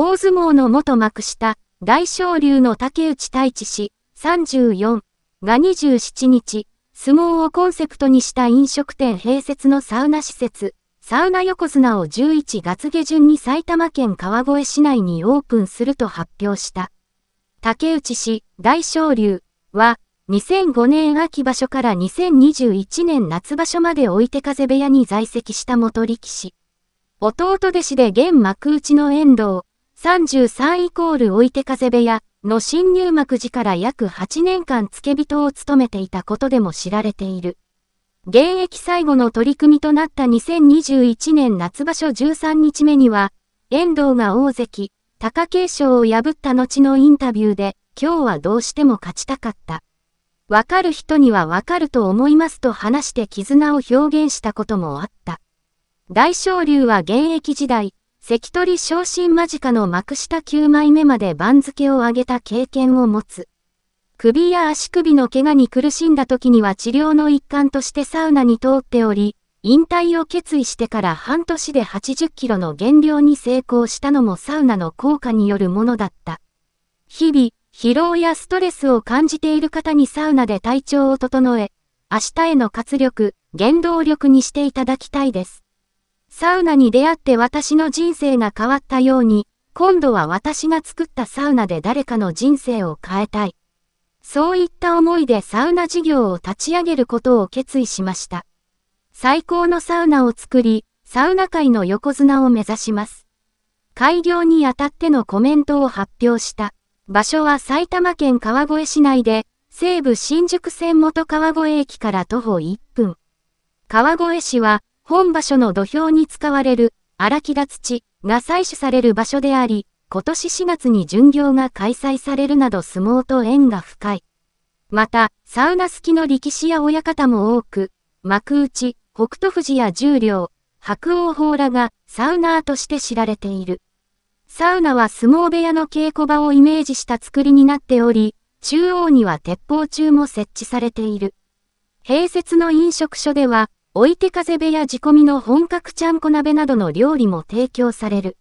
大相撲の元幕下、大昇龍の竹内太一氏、34が27日、相撲をコンセプトにした飲食店併設のサウナ施設、サウナ横綱を11月下旬に埼玉県川越市内にオープンすると発表した。竹内氏、大昇龍は、2005年秋場所から2021年夏場所まで置いて風部屋に在籍した元力士。弟弟子で現幕内の遠藤、33イコール置いて風部屋の新入幕時から約8年間付け人を務めていたことでも知られている。現役最後の取り組みとなった2021年夏場所13日目には、遠藤が大関、貴景勝を破った後のインタビューで、今日はどうしても勝ちたかった。わかる人にはわかると思いますと話して絆を表現したこともあった。大昇龍は現役時代、関取昇進間近の幕下9枚目まで番付を上げた経験を持つ。首や足首の怪我に苦しんだ時には治療の一環としてサウナに通っており、引退を決意してから半年で80キロの減量に成功したのもサウナの効果によるものだった。日々、疲労やストレスを感じている方にサウナで体調を整え、明日への活力、原動力にしていただきたいです。サウナに出会って私の人生が変わったように、今度は私が作ったサウナで誰かの人生を変えたい。そういった思いでサウナ事業を立ち上げることを決意しました。最高のサウナを作り、サウナ界の横綱を目指します。開業にあたってのコメントを発表した。場所は埼玉県川越市内で、西武新宿線元川越駅から徒歩1分。川越市は本場所の土俵に使われる荒木田土が採取される場所であり、今年4月に巡業が開催されるなど相撲と縁が深い。また、サウナ好きの力士や親方も多く、幕内、北斗富士や十両、白王宝らがサウナーとして知られている。サウナは相撲部屋の稽古場をイメージした作りになっており、中央には鉄砲中も設置されている。併設の飲食所では、置いて風部や仕込みの本格ちゃんこ鍋などの料理も提供される。